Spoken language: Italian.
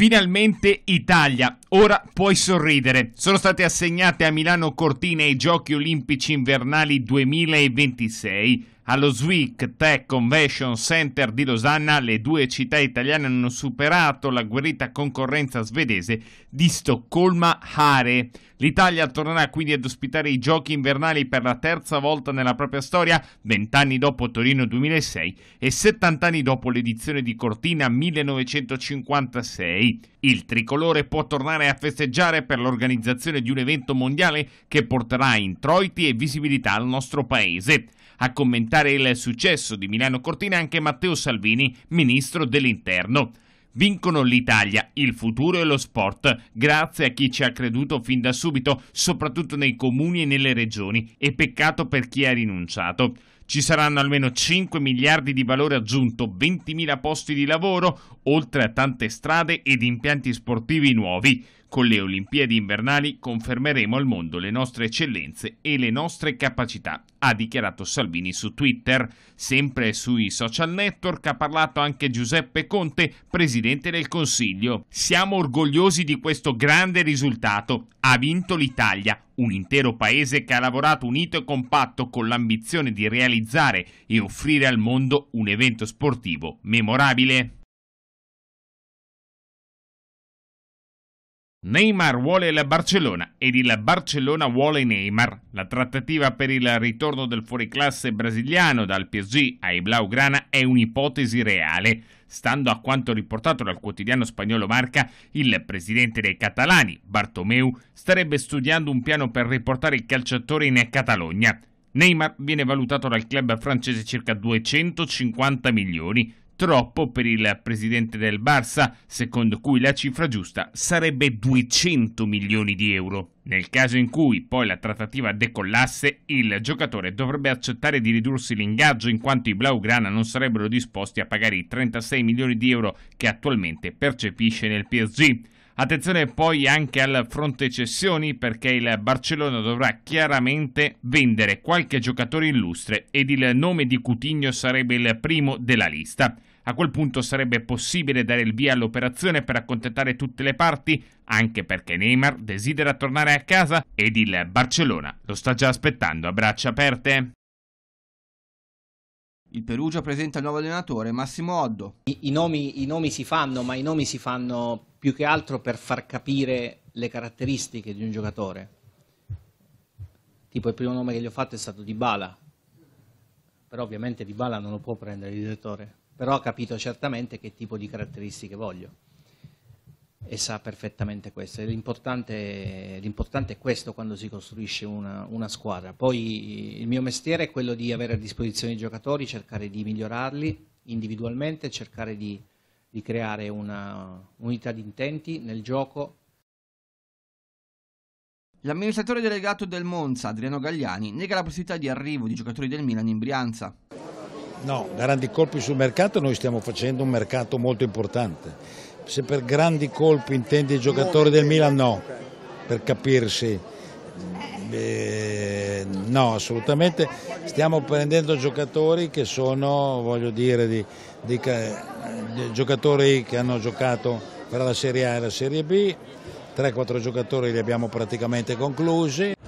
Finalmente Italia, ora puoi sorridere. Sono state assegnate a Milano Cortina i Giochi Olimpici Invernali 2026 allo SWIC Tech Convention Center di Losanna le due città italiane hanno superato la guerrita concorrenza svedese di Stoccolma Hare. L'Italia tornerà quindi ad ospitare i giochi invernali per la terza volta nella propria storia, vent'anni dopo Torino 2006 e 70 anni dopo l'edizione di Cortina 1956. Il tricolore può tornare a festeggiare per l'organizzazione di un evento mondiale che porterà introiti e visibilità al nostro paese. A commentare commentare il successo di Milano Cortina anche Matteo Salvini, ministro dell'Interno. Vincono l'Italia, il futuro e lo sport, grazie a chi ci ha creduto fin da subito, soprattutto nei comuni e nelle regioni, e peccato per chi ha rinunciato. Ci saranno almeno 5 miliardi di valore aggiunto, 20.000 posti di lavoro, oltre a tante strade ed impianti sportivi nuovi. Con le Olimpiadi invernali confermeremo al mondo le nostre eccellenze e le nostre capacità, ha dichiarato Salvini su Twitter. Sempre sui social network ha parlato anche Giuseppe Conte, presidente del Consiglio. Siamo orgogliosi di questo grande risultato. Ha vinto l'Italia, un intero paese che ha lavorato unito e compatto con l'ambizione di realizzare e offrire al mondo un evento sportivo memorabile. Neymar vuole il Barcellona ed il Barcellona vuole Neymar. La trattativa per il ritorno del fuoriclasse brasiliano dal PSG ai Blaugrana è un'ipotesi reale. Stando a quanto riportato dal quotidiano spagnolo Marca, il presidente dei catalani, Bartomeu, starebbe studiando un piano per riportare il calciatore in Catalogna. Neymar viene valutato dal club francese circa 250 milioni, troppo per il presidente del Barça, secondo cui la cifra giusta sarebbe 200 milioni di euro. Nel caso in cui poi la trattativa decollasse, il giocatore dovrebbe accettare di ridursi l'ingaggio in quanto i Blaugrana non sarebbero disposti a pagare i 36 milioni di euro che attualmente percepisce nel PSG. Attenzione poi anche al fronte cessioni perché il Barcellona dovrà chiaramente vendere qualche giocatore illustre ed il nome di Cutigno sarebbe il primo della lista. A quel punto sarebbe possibile dare il via all'operazione per accontentare tutte le parti, anche perché Neymar desidera tornare a casa ed il Barcellona lo sta già aspettando a braccia aperte. Il Perugia presenta il nuovo allenatore Massimo Oddo. I, i, nomi, I, nomi, si fanno, ma i nomi si fanno più che altro per far capire le caratteristiche di un giocatore. Tipo il primo nome che gli ho fatto è stato Dybala, però ovviamente Dybala non lo può prendere il direttore, però ha capito certamente che tipo di caratteristiche voglio e sa perfettamente questo. L'importante, è questo quando si costruisce una, una, squadra. Poi il mio mestiere è quello di avere a disposizione i giocatori, cercare di migliorarli individualmente, cercare di, di creare una unità di intenti nel gioco L'amministratore delegato del Monza, Adriano Gagliani, nega la possibilità di arrivo di giocatori del Milan in Brianza. No, grandi colpi sul mercato, noi stiamo facendo un mercato molto importante se per grandi colpi intendi i giocatori del Milan no, per capirsi. Eh, no, assolutamente stiamo prendendo giocatori che sono, voglio dire, di, di, di giocatori che hanno giocato tra la Serie A e la Serie B, 3-4 giocatori li abbiamo praticamente conclusi.